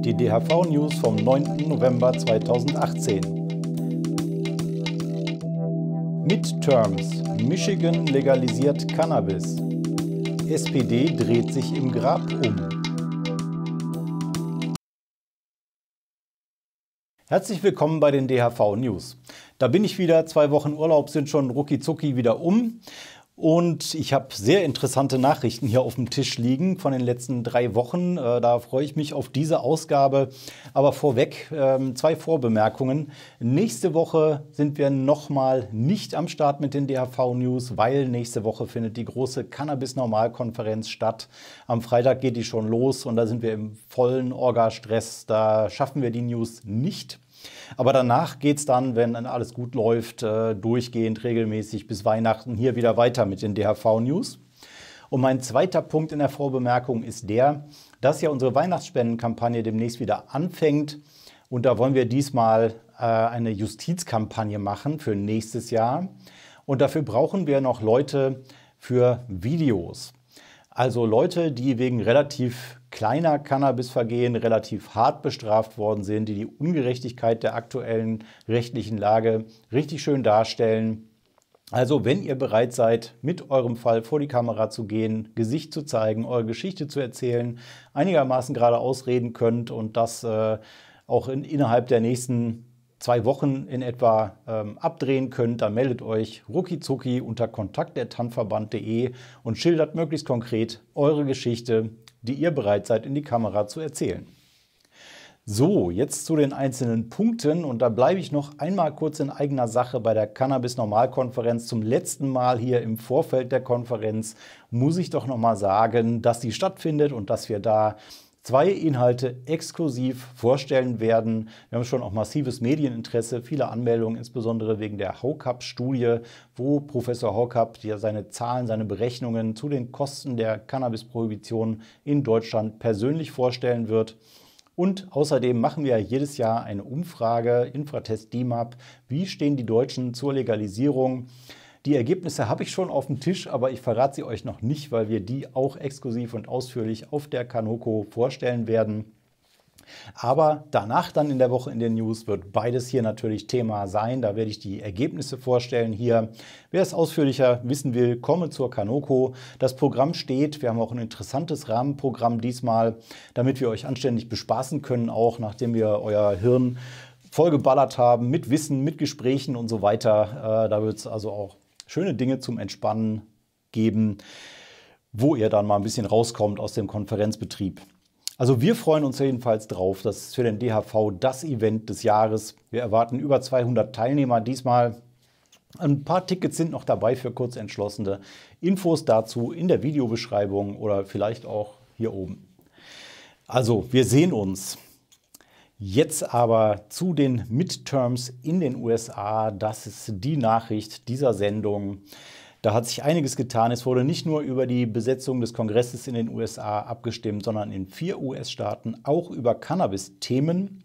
Die DHV News vom 9. November 2018. Midterms. Michigan legalisiert Cannabis. SPD dreht sich im Grab um. Herzlich willkommen bei den DHV News. Da bin ich wieder, zwei Wochen Urlaub sind schon rucki zucki wieder um und ich habe sehr interessante Nachrichten hier auf dem Tisch liegen von den letzten drei Wochen. Äh, da freue ich mich auf diese Ausgabe. Aber vorweg ähm, zwei Vorbemerkungen. Nächste Woche sind wir nochmal nicht am Start mit den DHV-News, weil nächste Woche findet die große Cannabis-Normalkonferenz statt. Am Freitag geht die schon los und da sind wir im vollen Orga-Stress. Da schaffen wir die News nicht. Aber danach geht es dann, wenn alles gut läuft, äh, durchgehend regelmäßig bis Weihnachten hier wieder weiter mit den DHV-News. Und mein zweiter Punkt in der Vorbemerkung ist der, dass ja unsere Weihnachtsspendenkampagne demnächst wieder anfängt. Und da wollen wir diesmal äh, eine Justizkampagne machen für nächstes Jahr. Und dafür brauchen wir noch Leute für Videos. Also Leute, die wegen relativ kleiner Cannabisvergehen relativ hart bestraft worden sind, die die Ungerechtigkeit der aktuellen rechtlichen Lage richtig schön darstellen. Also wenn ihr bereit seid, mit eurem Fall vor die Kamera zu gehen, Gesicht zu zeigen, eure Geschichte zu erzählen, einigermaßen gerade ausreden könnt und das äh, auch in, innerhalb der nächsten zwei Wochen in etwa ähm, abdrehen könnt, dann meldet euch ruckizucki unter kontakt.tanverband.de und schildert möglichst konkret eure Geschichte, die ihr bereit seid, in die Kamera zu erzählen. So, jetzt zu den einzelnen Punkten und da bleibe ich noch einmal kurz in eigener Sache bei der Cannabis Normalkonferenz. Zum letzten Mal hier im Vorfeld der Konferenz muss ich doch nochmal sagen, dass die stattfindet und dass wir da zwei Inhalte exklusiv vorstellen werden. Wir haben schon auch massives Medieninteresse, viele Anmeldungen, insbesondere wegen der haukap studie wo Professor Haukapp seine Zahlen, seine Berechnungen zu den Kosten der Cannabis-Prohibition in Deutschland persönlich vorstellen wird. Und außerdem machen wir jedes Jahr eine Umfrage, Infratest DIMAP, wie stehen die Deutschen zur Legalisierung? Die Ergebnisse habe ich schon auf dem Tisch, aber ich verrate sie euch noch nicht, weil wir die auch exklusiv und ausführlich auf der Kanoko vorstellen werden. Aber danach dann in der Woche in den News wird beides hier natürlich Thema sein. Da werde ich die Ergebnisse vorstellen hier. Wer es ausführlicher wissen will, komme zur Kanoko. Das Programm steht. Wir haben auch ein interessantes Rahmenprogramm diesmal, damit wir euch anständig bespaßen können, auch nachdem wir euer Hirn vollgeballert haben mit Wissen, mit Gesprächen und so weiter. Äh, da wird es also auch schöne Dinge zum Entspannen geben, wo ihr dann mal ein bisschen rauskommt aus dem Konferenzbetrieb. Also wir freuen uns jedenfalls drauf. Das ist für den DHV das Event des Jahres. Wir erwarten über 200 Teilnehmer diesmal. Ein paar Tickets sind noch dabei für Kurzentschlossene. Infos dazu in der Videobeschreibung oder vielleicht auch hier oben. Also, wir sehen uns. Jetzt aber zu den Midterms in den USA. Das ist die Nachricht dieser Sendung. Da hat sich einiges getan. Es wurde nicht nur über die Besetzung des Kongresses in den USA abgestimmt, sondern in vier US-Staaten auch über Cannabis-Themen.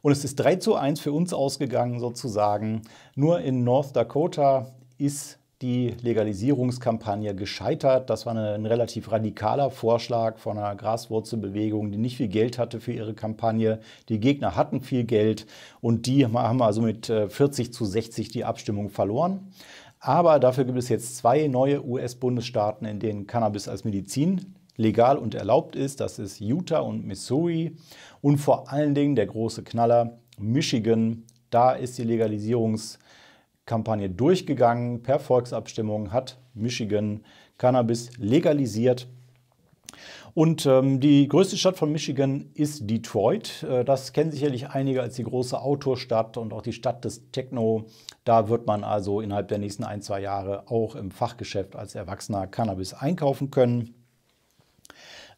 Und es ist 3 zu 1 für uns ausgegangen sozusagen. Nur in North Dakota ist die Legalisierungskampagne gescheitert. Das war ein relativ radikaler Vorschlag von einer Graswurzelbewegung, die nicht viel Geld hatte für ihre Kampagne. Die Gegner hatten viel Geld und die haben also mit 40 äh, zu 60 die Abstimmung verloren. Aber dafür gibt es jetzt zwei neue US-Bundesstaaten, in denen Cannabis als Medizin legal und erlaubt ist. Das ist Utah und Missouri. Und vor allen Dingen der große Knaller, Michigan. Da ist die Legalisierungskampagne Kampagne durchgegangen. Per Volksabstimmung hat Michigan Cannabis legalisiert. Und ähm, die größte Stadt von Michigan ist Detroit. Äh, das kennen sicherlich einige als die große Autostadt und auch die Stadt des Techno. Da wird man also innerhalb der nächsten ein, zwei Jahre auch im Fachgeschäft als Erwachsener Cannabis einkaufen können.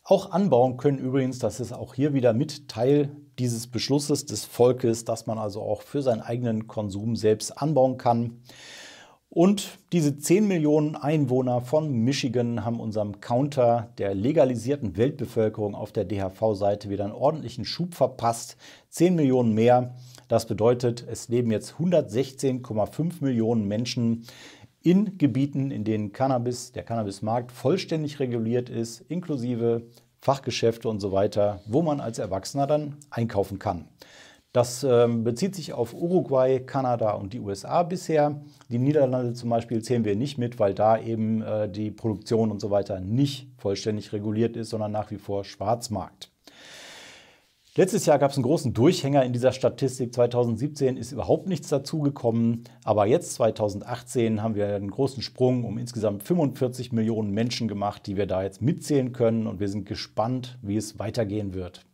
Auch anbauen können übrigens, das ist auch hier wieder mit Teil dieses Beschlusses des Volkes, dass man also auch für seinen eigenen Konsum selbst anbauen kann. Und diese 10 Millionen Einwohner von Michigan haben unserem Counter der legalisierten Weltbevölkerung auf der DHV-Seite wieder einen ordentlichen Schub verpasst. 10 Millionen mehr. Das bedeutet, es leben jetzt 116,5 Millionen Menschen in Gebieten, in denen Cannabis, der Cannabismarkt vollständig reguliert ist, inklusive Fachgeschäfte und so weiter, wo man als Erwachsener dann einkaufen kann. Das ähm, bezieht sich auf Uruguay, Kanada und die USA bisher. Die Niederlande zum Beispiel zählen wir nicht mit, weil da eben äh, die Produktion und so weiter nicht vollständig reguliert ist, sondern nach wie vor Schwarzmarkt. Letztes Jahr gab es einen großen Durchhänger in dieser Statistik. 2017 ist überhaupt nichts dazugekommen, aber jetzt 2018 haben wir einen großen Sprung um insgesamt 45 Millionen Menschen gemacht, die wir da jetzt mitzählen können und wir sind gespannt, wie es weitergehen wird.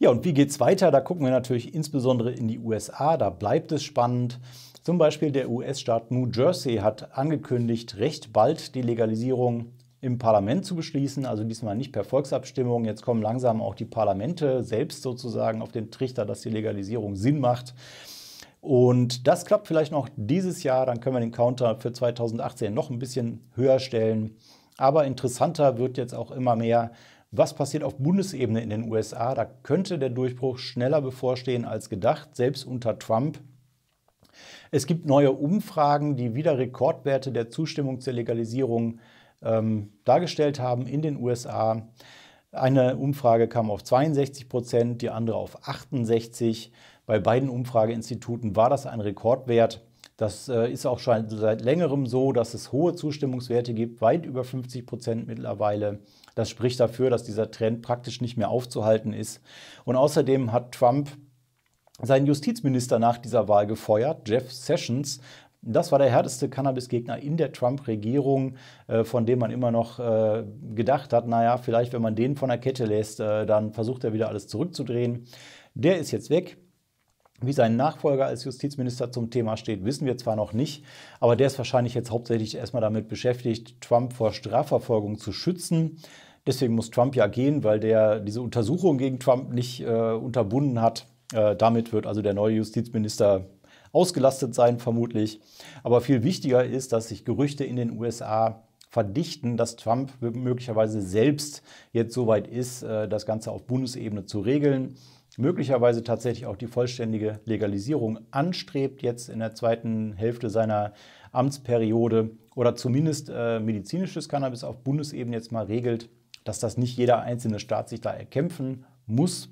Ja, und wie geht es weiter? Da gucken wir natürlich insbesondere in die USA, da bleibt es spannend. Zum Beispiel der US-Staat New Jersey hat angekündigt, recht bald die Legalisierung im Parlament zu beschließen, also diesmal nicht per Volksabstimmung. Jetzt kommen langsam auch die Parlamente selbst sozusagen auf den Trichter, dass die Legalisierung Sinn macht. Und das klappt vielleicht noch dieses Jahr, dann können wir den Counter für 2018 noch ein bisschen höher stellen. Aber interessanter wird jetzt auch immer mehr, was passiert auf Bundesebene in den USA. Da könnte der Durchbruch schneller bevorstehen als gedacht, selbst unter Trump. Es gibt neue Umfragen, die wieder Rekordwerte der Zustimmung zur Legalisierung äh, ähm, dargestellt haben in den USA. Eine Umfrage kam auf 62 Prozent, die andere auf 68. Bei beiden Umfrageinstituten war das ein Rekordwert. Das äh, ist auch schon seit längerem so, dass es hohe Zustimmungswerte gibt, weit über 50 Prozent mittlerweile. Das spricht dafür, dass dieser Trend praktisch nicht mehr aufzuhalten ist. Und außerdem hat Trump seinen Justizminister nach dieser Wahl gefeuert, Jeff Sessions, das war der härteste Cannabis-Gegner in der Trump-Regierung, äh, von dem man immer noch äh, gedacht hat, naja, vielleicht wenn man den von der Kette lässt, äh, dann versucht er wieder alles zurückzudrehen. Der ist jetzt weg. Wie sein Nachfolger als Justizminister zum Thema steht, wissen wir zwar noch nicht, aber der ist wahrscheinlich jetzt hauptsächlich erstmal damit beschäftigt, Trump vor Strafverfolgung zu schützen. Deswegen muss Trump ja gehen, weil der diese Untersuchung gegen Trump nicht äh, unterbunden hat. Äh, damit wird also der neue Justizminister ausgelastet sein vermutlich. Aber viel wichtiger ist, dass sich Gerüchte in den USA verdichten, dass Trump möglicherweise selbst jetzt soweit ist, äh, das Ganze auf Bundesebene zu regeln, möglicherweise tatsächlich auch die vollständige Legalisierung anstrebt jetzt in der zweiten Hälfte seiner Amtsperiode oder zumindest äh, medizinisches Cannabis auf Bundesebene jetzt mal regelt, dass das nicht jeder einzelne Staat sich da erkämpfen muss.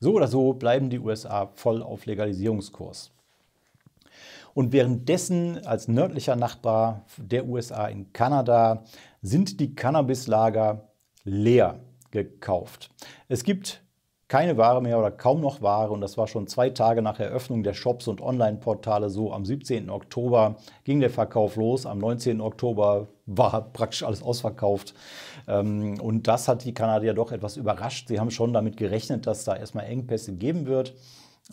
So oder so bleiben die USA voll auf Legalisierungskurs. Und währenddessen als nördlicher Nachbar der USA in Kanada sind die Cannabislager leer gekauft. Es gibt keine Ware mehr oder kaum noch Ware und das war schon zwei Tage nach Eröffnung der Shops und Online-Portale so. Am 17. Oktober ging der Verkauf los, am 19. Oktober war praktisch alles ausverkauft ähm, und das hat die Kanadier doch etwas überrascht. Sie haben schon damit gerechnet, dass da erstmal Engpässe geben wird.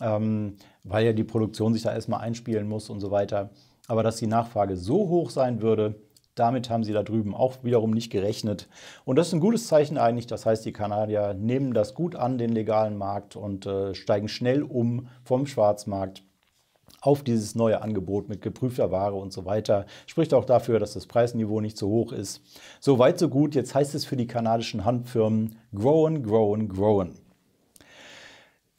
Ähm, weil ja die Produktion sich da erstmal einspielen muss und so weiter. Aber dass die Nachfrage so hoch sein würde, damit haben sie da drüben auch wiederum nicht gerechnet. Und das ist ein gutes Zeichen eigentlich. Das heißt, die Kanadier nehmen das gut an, den legalen Markt, und äh, steigen schnell um vom Schwarzmarkt auf dieses neue Angebot mit geprüfter Ware und so weiter. Spricht auch dafür, dass das Preisniveau nicht so hoch ist. So weit, so gut. Jetzt heißt es für die kanadischen Handfirmen growen, growen, growen.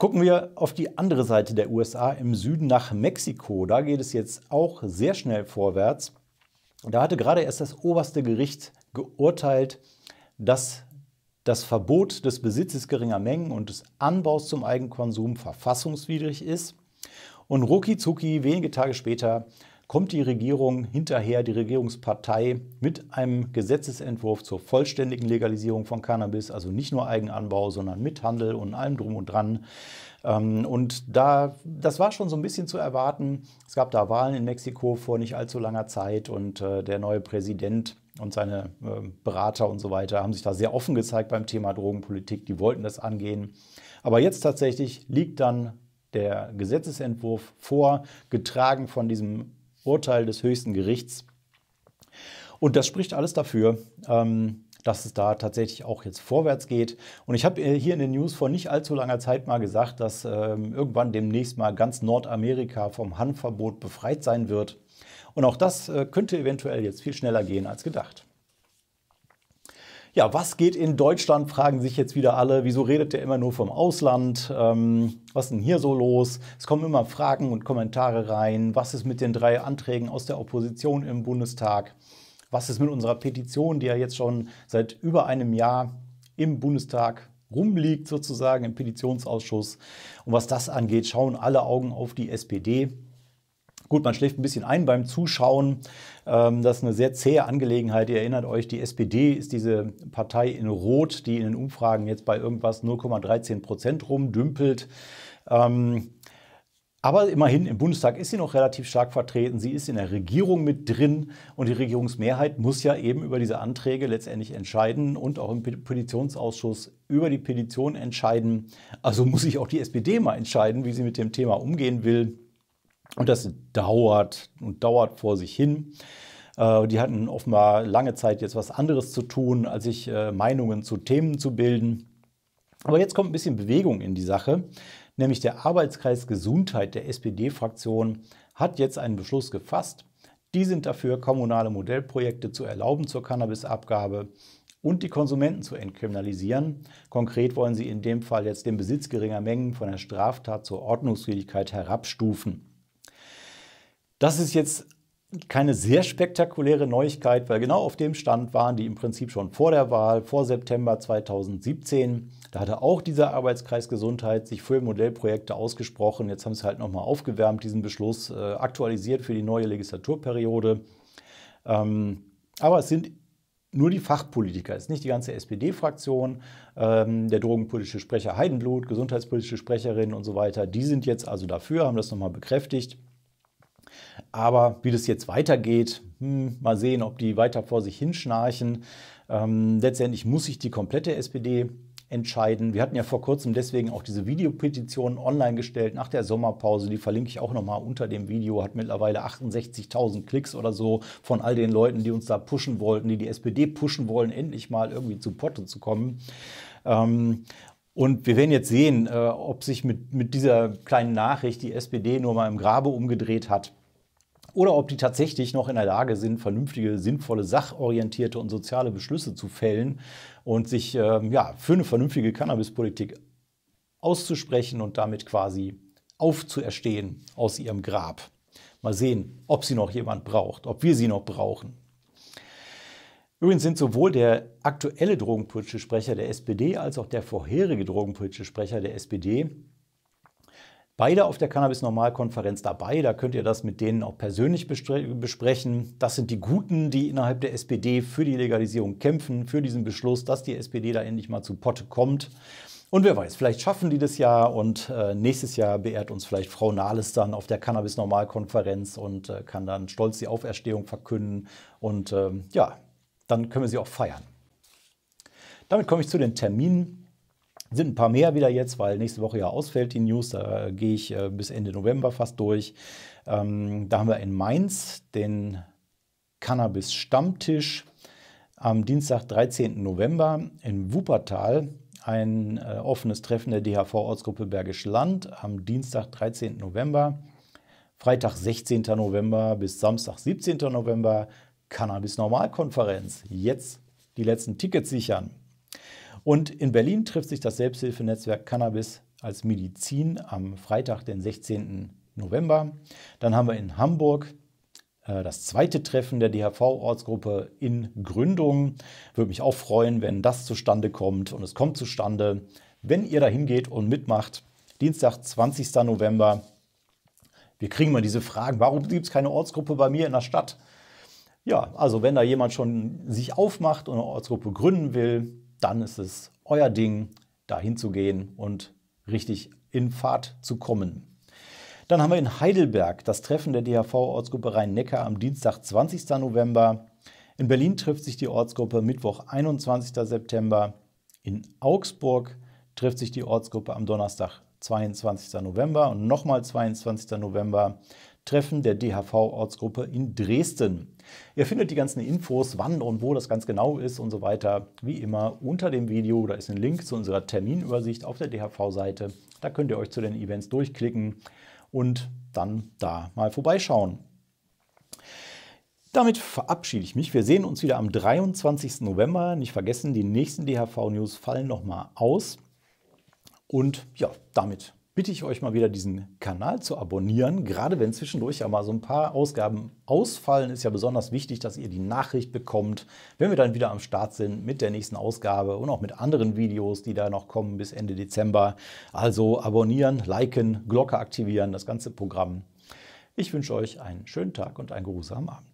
Gucken wir auf die andere Seite der USA im Süden nach Mexiko. Da geht es jetzt auch sehr schnell vorwärts. Da hatte gerade erst das oberste Gericht geurteilt, dass das Verbot des Besitzes geringer Mengen und des Anbaus zum Eigenkonsum verfassungswidrig ist. Und rucki wenige Tage später, kommt die Regierung hinterher, die Regierungspartei, mit einem Gesetzesentwurf zur vollständigen Legalisierung von Cannabis, also nicht nur Eigenanbau, sondern mit Handel und allem drum und dran. Ähm, und da, das war schon so ein bisschen zu erwarten. Es gab da Wahlen in Mexiko vor nicht allzu langer Zeit und äh, der neue Präsident und seine ähm, Berater und so weiter haben sich da sehr offen gezeigt beim Thema Drogenpolitik. Die wollten das angehen. Aber jetzt tatsächlich liegt dann der Gesetzesentwurf vor, getragen von diesem Urteil des höchsten Gerichts. Und das spricht alles dafür, ähm, dass es da tatsächlich auch jetzt vorwärts geht. Und ich habe äh, hier in den News vor nicht allzu langer Zeit mal gesagt, dass ähm, irgendwann demnächst mal ganz Nordamerika vom Hanfverbot befreit sein wird. Und auch das äh, könnte eventuell jetzt viel schneller gehen als gedacht. Ja, was geht in Deutschland, fragen sich jetzt wieder alle. Wieso redet ihr immer nur vom Ausland? Ähm, was ist denn hier so los? Es kommen immer Fragen und Kommentare rein. Was ist mit den drei Anträgen aus der Opposition im Bundestag? Was ist mit unserer Petition, die ja jetzt schon seit über einem Jahr im Bundestag rumliegt, sozusagen im Petitionsausschuss? Und was das angeht, schauen alle Augen auf die SPD. Gut, man schläft ein bisschen ein beim Zuschauen. Ähm, das ist eine sehr zähe Angelegenheit. Ihr erinnert euch, die SPD ist diese Partei in Rot, die in den Umfragen jetzt bei irgendwas 0,13 Prozent rumdümpelt. Ähm, aber immerhin im Bundestag ist sie noch relativ stark vertreten. Sie ist in der Regierung mit drin und die Regierungsmehrheit muss ja eben über diese Anträge letztendlich entscheiden und auch im Petitionsausschuss über die Petition entscheiden. Also muss sich auch die SPD mal entscheiden, wie sie mit dem Thema umgehen will. Und das dauert und dauert vor sich hin. Äh, die hatten offenbar lange Zeit jetzt was anderes zu tun, als sich äh, Meinungen zu Themen zu bilden. Aber jetzt kommt ein bisschen Bewegung in die Sache, nämlich der Arbeitskreis Gesundheit der SPD-Fraktion hat jetzt einen Beschluss gefasst. Die sind dafür, kommunale Modellprojekte zu erlauben zur Cannabisabgabe und die Konsumenten zu entkriminalisieren. Konkret wollen sie in dem Fall jetzt den Besitz geringer Mengen von der Straftat zur Ordnungswidrigkeit herabstufen. Das ist jetzt keine sehr spektakuläre Neuigkeit, weil genau auf dem Stand waren die im Prinzip schon vor der Wahl, vor September 2017. Da hatte auch dieser Arbeitskreis Gesundheit sich für Modellprojekte ausgesprochen. Jetzt haben sie halt nochmal aufgewärmt, diesen Beschluss äh, aktualisiert für die neue Legislaturperiode. Ähm, aber es sind nur die Fachpolitiker, es ist nicht die ganze SPD-Fraktion, ähm, der drogenpolitische Sprecher Heidenblut, gesundheitspolitische Sprecherin und so weiter. Die sind jetzt also dafür, haben das nochmal bekräftigt. Aber wie das jetzt weitergeht, hm, mal sehen, ob die weiter vor sich hinschnarchen. Ähm, letztendlich muss sich die komplette SPD entscheiden. Wir hatten ja vor kurzem deswegen auch diese Videopetition online gestellt nach der Sommerpause. Die verlinke ich auch nochmal unter dem Video. Hat mittlerweile 68.000 Klicks oder so von all den Leuten, die uns da pushen wollten, die die SPD pushen wollen, endlich mal irgendwie zu Potte zu kommen. Ähm, und wir werden jetzt sehen, äh, ob sich mit, mit dieser kleinen Nachricht die SPD nur mal im Grabe umgedreht hat oder ob die tatsächlich noch in der Lage sind, vernünftige, sinnvolle, sachorientierte und soziale Beschlüsse zu fällen und sich ähm, ja, für eine vernünftige Cannabispolitik auszusprechen und damit quasi aufzuerstehen aus ihrem Grab. Mal sehen, ob sie noch jemand braucht, ob wir sie noch brauchen. Übrigens sind sowohl der aktuelle drogenpolitische Sprecher der SPD als auch der vorherige drogenpolitische Sprecher der SPD beide auf der Cannabis-Normalkonferenz dabei. Da könnt ihr das mit denen auch persönlich besprechen. Das sind die Guten, die innerhalb der SPD für die Legalisierung kämpfen, für diesen Beschluss, dass die SPD da endlich mal zu Potte kommt. Und wer weiß, vielleicht schaffen die das ja und äh, nächstes Jahr beehrt uns vielleicht Frau Nahles dann auf der Cannabis-Normalkonferenz und äh, kann dann stolz die Auferstehung verkünden. Und äh, ja, dann können wir sie auch feiern. Damit komme ich zu den Terminen. Sind ein paar mehr wieder jetzt, weil nächste Woche ja ausfällt die News. Da äh, gehe ich äh, bis Ende November fast durch. Ähm, da haben wir in Mainz den Cannabis-Stammtisch am Dienstag, 13. November in Wuppertal. Ein äh, offenes Treffen der DHV-Ortsgruppe Bergisch Land am Dienstag, 13. November. Freitag, 16. November bis Samstag, 17. November Cannabis-Normalkonferenz. Jetzt die letzten Tickets sichern. Und in Berlin trifft sich das Selbsthilfenetzwerk Cannabis als Medizin am Freitag, den 16. November. Dann haben wir in Hamburg äh, das zweite Treffen der DHV-Ortsgruppe in Gründung. Würde mich auch freuen, wenn das zustande kommt und es kommt zustande, wenn ihr da hingeht und mitmacht. Dienstag, 20. November. Wir kriegen mal diese Fragen, warum gibt es keine Ortsgruppe bei mir in der Stadt? Ja, also wenn da jemand schon sich aufmacht und eine Ortsgruppe gründen will, dann ist es euer Ding, dahin zu gehen und richtig in Fahrt zu kommen. Dann haben wir in Heidelberg das Treffen der DHV-Ortsgruppe Rhein-Neckar am Dienstag, 20. November. In Berlin trifft sich die Ortsgruppe Mittwoch, 21. September. In Augsburg trifft sich die Ortsgruppe am Donnerstag, 22. November und nochmal 22. November. Treffen der DHV-Ortsgruppe in Dresden. Ihr findet die ganzen Infos, wann und wo das ganz genau ist und so weiter, wie immer unter dem Video. Da ist ein Link zu unserer Terminübersicht auf der DHV-Seite. Da könnt ihr euch zu den Events durchklicken und dann da mal vorbeischauen. Damit verabschiede ich mich. Wir sehen uns wieder am 23. November. Nicht vergessen, die nächsten DHV-News fallen nochmal aus. Und ja, damit bitte ich euch mal wieder, diesen Kanal zu abonnieren. Gerade wenn zwischendurch ja mal so ein paar Ausgaben ausfallen, ist ja besonders wichtig, dass ihr die Nachricht bekommt, wenn wir dann wieder am Start sind mit der nächsten Ausgabe und auch mit anderen Videos, die da noch kommen bis Ende Dezember. Also abonnieren, liken, Glocke aktivieren, das ganze Programm. Ich wünsche euch einen schönen Tag und einen geruhsamen Abend.